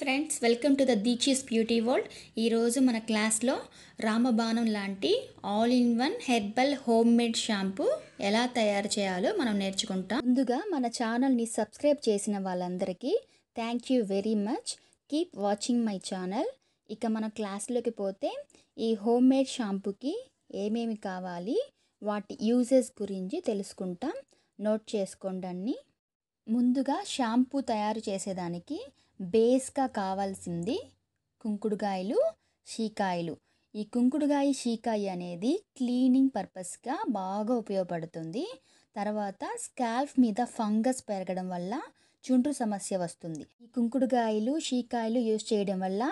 friends welcome to the దీచీస్ beauty world ఈరోజు మన క్లాస్లో రామబాణం లాంటి all in one herbal home made shampoo ఎలా తయారు చేయాలో మనం నేర్చుకుంటాం ముందుగా మన ఛానల్ని సబ్స్క్రైబ్ చేసిన వాళ్ళందరికీ thank you very much keep watching my channel ఇక మన క్లాస్లోకి పోతే ఈ హోమ్ మేడ్ షాంపూకి ఏమేమి కావాలి వాటి యూజెస్ గురించి తెలుసుకుంటాం నోట్ చేసుకోండి ముందుగా షాంపూ తయారు చేసేదానికి బేస్గా కావాల్సింది కుంకుడుగాయలు షీకాయలు ఈ కుంకుడుగాయ షీకాయ అనేది క్లీనింగ్ పర్పస్గా బాగా ఉపయోగపడుతుంది తర్వాత స్కాల్ఫ్ మీద ఫంగస్ పెరగడం వల్ల చుండ్రు సమస్య వస్తుంది ఈ కుంకుడుగాయలు షీకాయలు యూజ్ చేయడం వల్ల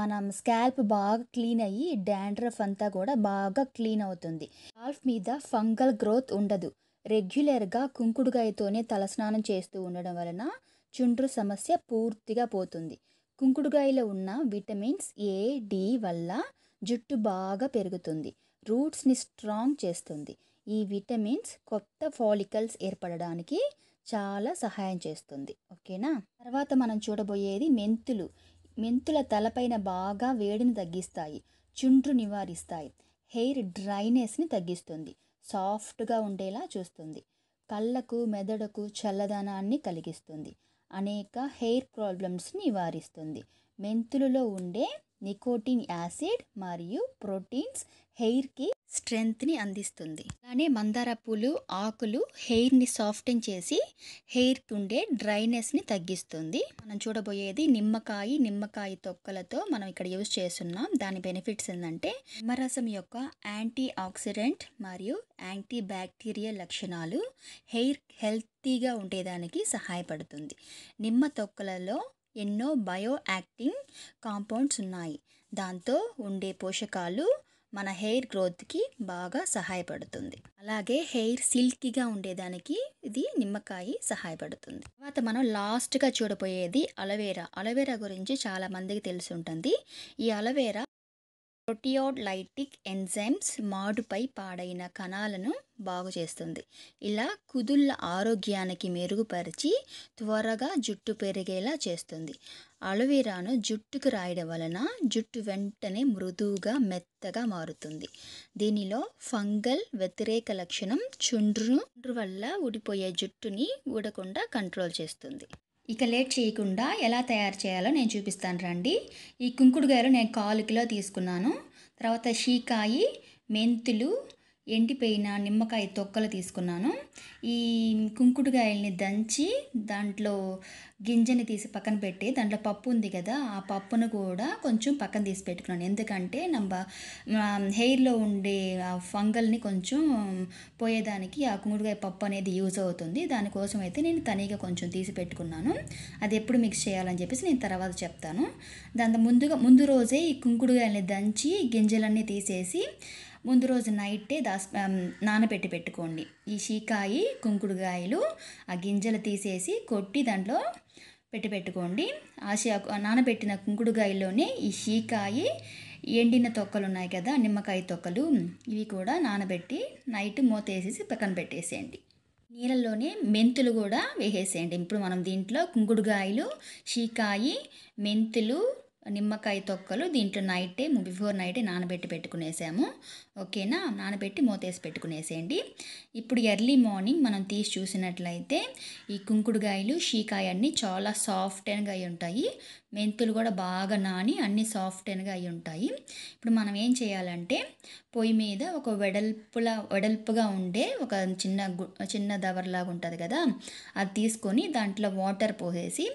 మనం స్కాల్ప్ బాగా క్లీన్ అయ్యి డాండ్రఫ్ అంతా కూడా బాగా క్లీన్ అవుతుంది స్కాల్ఫ్ మీద ఫంగల్ గ్రోత్ ఉండదు రెగ్యులర్గా కుంకుడుగాయతోనే తలస్నానం చేస్తూ ఉండడం వలన చుండ్రు సమస్య పూర్తిగా పోతుంది కుంకుడుగాయలో ఉన్న విటమిన్స్ ఏ డి వల్ల జుట్టు బాగా పెరుగుతుంది రూట్స్ని స్ట్రాంగ్ చేస్తుంది ఈ విటమిన్స్ కొత్త ఫాలికల్స్ ఏర్పడడానికి చాలా సహాయం చేస్తుంది ఓకేనా తర్వాత మనం చూడబోయేది మెంతులు మెంతుల తలపైన బాగా వేడిని తగ్గిస్తాయి చుండ్రు నివారిస్తాయి హెయిర్ డ్రైనెస్ని తగ్గిస్తుంది సాఫ్ట్గా ఉండేలా చూస్తుంది కళ్ళకు మెదడుకు చల్లదనాన్ని కలిగిస్తుంది అనేక హెయిర్ ప్రాబ్లమ్స్ నివారిస్తుంది మెంతులలో ఉండే నికోటిన్ యాసిడ్ మరియు ప్రోటీన్స్ హెయిర్కి స్ట్రెంగ్త్ని అందిస్తుంది అలానే మందార పూలు ఆకులు హెయిర్ని సాఫ్టెన్ చేసి హెయిర్కి ఉండే డ్రైనెస్ని తగ్గిస్తుంది మనం చూడబోయేది నిమ్మకాయ నిమ్మకాయ తొక్కలతో మనం ఇక్కడ యూజ్ చేస్తున్నాం దాని బెనిఫిట్స్ ఏంటంటే నిమ్మరసం యొక్క యాంటీ ఆక్సిడెంట్ మరియు యాంటీ బ్యాక్టీరియల్ లక్షణాలు హెయిర్ హెల్తీగా ఉండేదానికి సహాయపడుతుంది నిమ్మ తొక్కలలో ఎన్నో బయో యాక్టింగ్ కాంపౌండ్స్ ఉన్నాయి దాంతో ఉండే పోషకాలు మన హెయిర్ గ్రోత్కి బాగా సహాయపడుతుంది అలాగే హెయిర్ సిల్కీగా ఉండేదానికి ఇది నిమ్మకాయ సహాయపడుతుంది తర్వాత మనం లాస్ట్గా చూడబోయేది అలవేరా అలవేరా గురించి చాలా మందికి తెలిసి ఉంటుంది ఈ అలవేరా ప్రొటియోలైటిక్ ఎంజైమ్స్ మాడుపై పాడైన కణాలను బాగు చేస్తుంది ఇలా కుదుళ్ళ ఆరోగ్యానికి మెరుగుపరిచి త్వరగా జుట్టు పెరిగేలా చేస్తుంది అలవీరాను జుట్టుకు రాయడం వలన జుట్టు వెంటనే మృదువుగా మెత్తగా మారుతుంది దీనిలో ఫంగల్ వ్యతిరేక లక్షణం చుండ్రు వల్ల ఊడిపోయే జుట్టుని ఊడకుండా కంట్రోల్ చేస్తుంది ఇక లేట్ చేయకుండా ఎలా తయారు చేయాలో నేను చూపిస్తాను రండి ఈ కుంకుడుగాయలు నేను కాలు కిలో తీసుకున్నాను తర్వాత షీకాయి మెంతులు ఎండిపోయిన నిమ్మకాయ తొక్కలు తీసుకున్నాను ఈ కుంకుడుకాయల్ని దంచి దాంట్లో గింజని తీసి పక్కన పెట్టి దాంట్లో పప్పు ఉంది కదా ఆ పప్పును కూడా కొంచెం పక్కన తీసి పెట్టుకున్నాను ఎందుకంటే నమ్మ హెయిర్లో ఉండే ఆ ఫంగల్ని కొంచెం పోయేదానికి ఆ కుంకుడుకాయ పప్పు అనేది యూజ్ అవుతుంది దానికోసం అయితే నేను తనీగా కొంచెం తీసి పెట్టుకున్నాను అది ఎప్పుడు మిక్స్ చేయాలని చెప్పేసి నేను తర్వాత చెప్తాను దాని ముందుగా ముందు రోజే ఈ కుంకుడుకాయల్ని దంచి గింజలన్నీ తీసేసి ముందు రోజు నైటే దాస్ నానబెట్టి పెట్టుకోండి ఈ షీకాయి కుంకుడుగాయలు ఆ గింజలు తీసేసి కొట్టి దాంట్లో పెట్టి పెట్టుకోండి ఆ షీ నానబెట్టిన కుంకుడుగాయల్లోనే ఈ షీకాయి ఎండిన తొక్కలు ఉన్నాయి కదా నిమ్మకాయ తొక్కలు ఇవి కూడా నానబెట్టి నైట్ మూత వేసేసి పక్కన పెట్టేసేయండి నీళ్ళలోనే మెంతులు కూడా వేసేసేయండి ఇప్పుడు మనం దీంట్లో కుంకుడుగాయలు షీకాయి మెంతులు నిమ్మకాయ తొక్కలు దీంట్లో నైటే బిఫోర్ నైటే నానబెట్టి పెట్టుకునేసాము ఓకేనా నానబెట్టి మూతేసి పెట్టుకునేసేయండి ఇప్పుడు ఎర్లీ మార్నింగ్ మనం తీసి చూసినట్లయితే ఈ కుంకుడుగాయలు షీకాయ అన్నీ చాలా సాఫ్ట్ అండ్గా అయి ఉంటాయి మెంతులు కూడా బాగా నాని అన్ని సాఫ్ట్ అండ్గా అయి ఉంటాయి ఇప్పుడు మనం ఏం చేయాలంటే పొయ్యి మీద ఒక వెడల్పులా వెడల్పుగా ఉండే ఒక చిన్న చిన్న దవర్లాగా ఉంటుంది కదా అది తీసుకొని దాంట్లో వాటర్ పోసేసి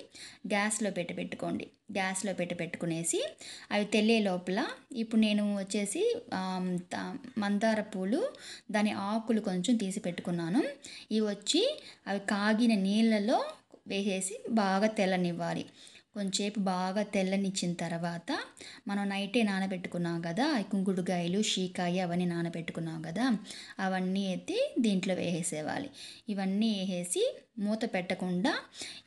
గ్యాస్లో పెట్టి పెట్టుకోండి గ్యాస్లో పెట్టి పెట్టుకునేసి అవి తెల్లే లోపల ఇప్పుడు నేను వచ్చేసి మందార పూలు దాని ఆకులు కొంచెం తీసి పెట్టుకున్నాను ఇవి వచ్చి అవి కాగిన నీళ్ళలో వేసేసి బాగా తెల్లనివ్వాలి కొంచెంసేపు బాగా తెల్లనిచ్చిన తర్వాత మనం నైటే నానబెట్టుకున్నాం కదా కుంకుడుకాయలు షీకాయ అవన్నీ నానబెట్టుకున్నాం కదా అవన్నీ ఎత్తి దీంట్లో వేసేవాలి ఇవన్నీ వేసేసి మూత పెట్టకుండా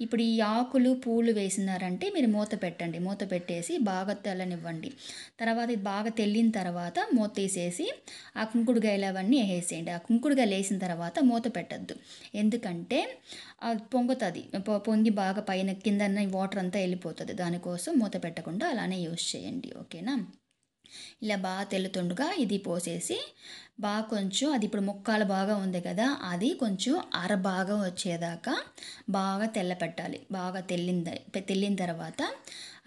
ఇప్పుడు ఈ ఆకులు పూలు వేసినారంటే మీరు మూత పెట్టండి మూత పెట్టేసి బాగా తెల్లనివ్వండి తర్వాత ఇది బాగా తెల్లిన తర్వాత మూత తీసేసి ఆ కుంకుడుకాయలు అవన్నీ వేసేయండి ఆ కుంకుడుకాయలు వేసిన తర్వాత మూత పెట్టద్దు ఎందుకంటే పొంగుతుంది పొంగి బాగా పైన కింద వాటర్ అంతా వెళ్ళి వెళ్ళిపోతుంది దానికోసం మూత పెట్టకుండా అలానే యూస్ చేయండి ఓకేనా ఇలా బాగా తెల్లుతుండగా ఇది పోసేసి బాగా కొంచెం అది ఇప్పుడు ముక్కాలు బాగా ఉంది కదా అది కొంచెం అర బాగా వచ్చేదాకా బాగా తెల్ల పెట్టాలి బాగా తెల్లింది తెల్లిన తర్వాత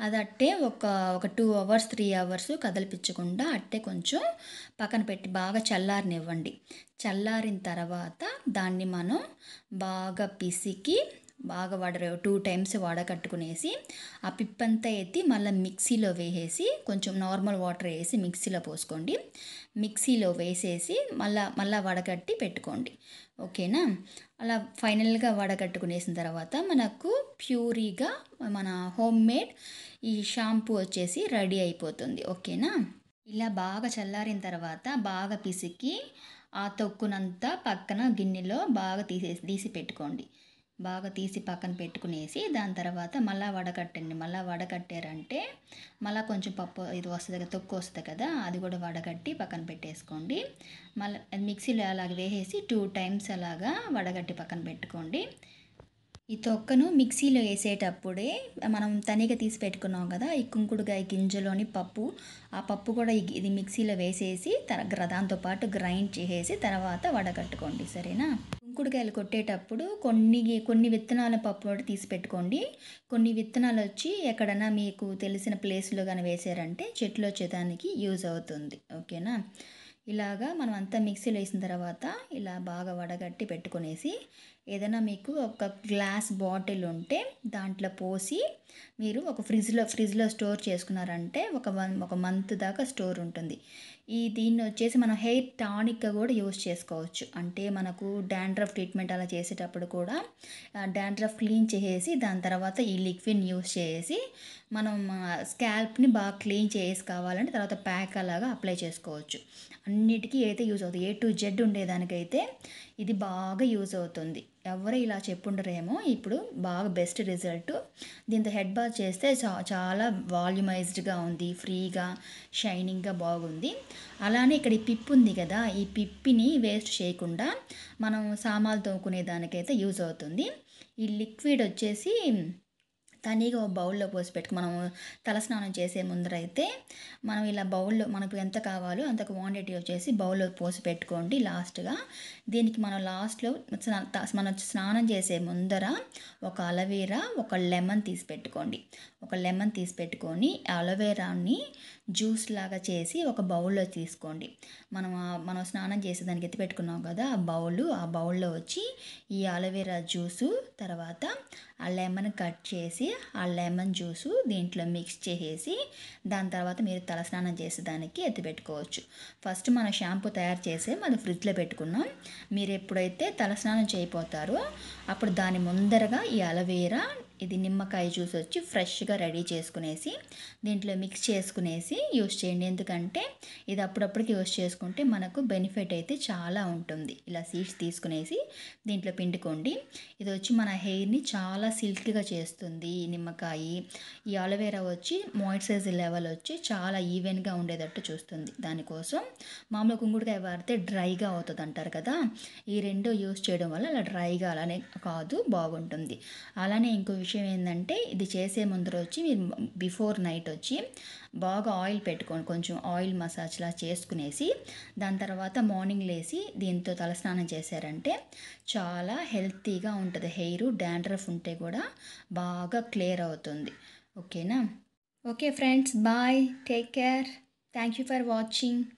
అది అట్టే ఒక ఒక టూ అవర్స్ త్రీ అవర్స్ కదలిపించకుండా అట్టే కొంచెం పక్కన పెట్టి బాగా చల్లారినివ్వండి చల్లారిన తర్వాత దాన్ని మనం బాగా పిసికి బాగా వాడ టూ టైమ్స్ వడకట్టుకునేసి ఆ పిప్పంతా ఎత్తి మళ్ళీ మిక్సీలో వేసేసి కొంచెం నార్మల్ వాటర్ వేసి మిక్సీలో పోసుకోండి మిక్సీలో వేసేసి మళ్ళీ మళ్ళీ వడకట్టి పెట్టుకోండి ఓకేనా అలా ఫైనల్గా వడకట్టుకునేసిన తర్వాత మనకు ప్యూరీగా మన హోమ్ మేడ్ ఈ షాంపూ వచ్చేసి రెడీ అయిపోతుంది ఓకేనా ఇలా బాగా చల్లారిన తర్వాత బాగా పిసికి ఆ తొక్కునంతా పక్కన గిన్నెలో బాగా తీసేసి తీసి పెట్టుకోండి బాగా తీసి పక్కన పెట్టుకునేసి దాని తర్వాత మళ్ళీ వడకట్టండి మళ్ళీ వడకట్టారంటే మళ్ళీ కొంచెం పప్పు ఇది వస్తుంది కదా తొక్కు వస్తుంది కదా అది కూడా వడగట్టి పక్కన పెట్టేసుకోండి మళ్ళీ మిక్సీలో అలాగ వేసేసి టూ టైమ్స్ అలాగా వడగట్టి పక్కన పెట్టుకోండి ఈ తొక్కను మిక్సీలో వేసేటప్పుడే మనం తనిగా తీసి పెట్టుకున్నాం కదా ఈ కుంకుడుగాయ గింజలోని పప్పు ఆ పప్పు కూడా ఇది మిక్సీలో వేసేసి తర దాంతోపాటు గ్రైండ్ చేసేసి తర్వాత వడగట్టుకోండి సరేనా కుంకుడుకాయలు కొట్టేటప్పుడు కొన్ని కొన్ని విత్తనాల పప్పు తీసి పెట్టుకోండి కొన్ని విత్తనాలు వచ్చి ఎక్కడైనా మీకు తెలిసిన ప్లేస్లో కానీ వేసారంటే చెట్లు వచ్చేదానికి యూజ్ అవుతుంది ఓకేనా ఇలాగా మనం అంతా మిక్సీలో వేసిన తర్వాత ఇలా బాగా వడగట్టి పెట్టుకునేసి ఏదైనా మీకు ఒక గ్లాస్ బాటిల్ ఉంటే దాంట్లో పోసి మీరు ఒక ఫ్రిడ్జ్లో ఫ్రిడ్జ్లో స్టోర్ చేసుకున్నారంటే ఒక వన్ ఒక మంత్ దాకా స్టోర్ ఉంటుంది ఈ దీన్ని వచ్చేసి మనం హెయిర్ టానిక్గా కూడా యూస్ చేసుకోవచ్చు అంటే మనకు డాండ్రఫ్ ట్రీట్మెంట్ అలా చేసేటప్పుడు కూడా డాండ్రఫ్ క్లీన్ చేసేసి దాని తర్వాత ఈ లిక్విడ్ యూస్ చేసి మనం స్కాల్ప్ని బాగా క్లీన్ కావాలంటే తర్వాత ప్యాక్ అలాగా అప్లై చేసుకోవచ్చు అన్నిటికీ అయితే యూజ్ అవుతుంది ఏ టు జెడ్ ఉండేదానికైతే ఇది బాగా యూజ్ అవుతుంది ఎవరు ఇలా చెప్పుండరేమో ఇప్పుడు బాగా బెస్ట్ రిజల్ట్ దీంతో హెడ్ బాత్ చేస్తే చా చాలా వాల్యూమైజ్డ్గా ఉంది ఫ్రీగా షైనింగ్గా బాగుంది అలానే ఇక్కడ ఈ పిప్ ఉంది కదా ఈ పిప్పిని వేస్ట్ చేయకుండా మనం సామాన్లు తోముకునే దానికైతే యూజ్ అవుతుంది ఈ లిక్విడ్ వచ్చేసి తనీగా ఒక బౌల్లో పోసి పెట్టుకు మనం తలస్నానం చేసే ముందరైతే మనం ఇలా బౌల్లో మనకు ఎంత కావాలో అంత క్వాంటిటీ వచ్చేసి బౌల్లో పోసి పెట్టుకోండి లాస్ట్గా దీనికి మనం లాస్ట్లో మనం స్నానం చేసే ముందర ఒక అలవేరా ఒక లెమన్ తీసి పెట్టుకోండి ఒక లెమన్ తీసి పెట్టుకొని అలవేరాని జ్యూస్ లాగా చేసి ఒక బౌల్లో తీసుకోండి మనం మనం స్నానం చేసే దానికి ఎత్తి పెట్టుకున్నాం కదా ఆ బౌల్ ఆ బౌల్లో వచ్చి ఈ అలవేరా జ్యూసు తర్వాత ఆ లెమన్ కట్ చేసి ఆ లెమన్ జ్యూసు దీంట్లో మిక్స్ చేసేసి దాని తర్వాత మీరు తలస్నానం చేసే దానికి ఎత్తిపెట్టుకోవచ్చు ఫస్ట్ మన షాంపూ తయారు చేసి మనం ఫ్రిడ్జ్లో పెట్టుకున్నాం మీరు ఎప్పుడైతే తలస్నానం చేయిపోతారో అప్పుడు దాని ముందరగా ఈ అలవేరా ఇది నిమ్మకాయ జ్యూస్ వచ్చి ఫ్రెష్గా రెడీ చేసుకునేసి దీంట్లో మిక్స్ చేసుకునేసి యూస్ చేయండి ఎందుకంటే ఇది అప్పుడప్పటికి యూస్ చేసుకుంటే మనకు బెనిఫిట్ అయితే చాలా ఉంటుంది ఇలా సీడ్స్ తీసుకునేసి దీంట్లో పిండుకోండి ఇది వచ్చి మన హెయిర్ని చాలా సిల్క్గా చేస్తుంది నిమ్మకాయ ఈ అలోవేరా వచ్చి మాయిశ్చరైజ్ లెవెల్ వచ్చి చాలా ఈవెన్గా ఉండేటట్టు చూస్తుంది దానికోసం మామూలు కుంగుడికాయ వాడితే డ్రైగా అవుతుంది అంటారు కదా ఈ రెండు యూస్ చేయడం వల్ల అలా డ్రైగా అలానే కాదు బాగుంటుంది అలానే ఇంకో విషయం విషయం ఏంటంటే ఇది చేసే ముందర వచ్చి మీరు బిఫోర్ నైట్ వచ్చి బాగా ఆయిల్ పెట్టుకొని కొంచెం ఆయిల్ మసాజ్లా చేసుకునేసి దాని తర్వాత మార్నింగ్ లేసి దీంతో తలస్నానం చేశారంటే చాలా హెల్తీగా ఉంటుంది హెయిర్ డాండ్రఫ్ ఉంటే కూడా బాగా క్లియర్ అవుతుంది ఓకేనా okay friends bye take care thank you for watching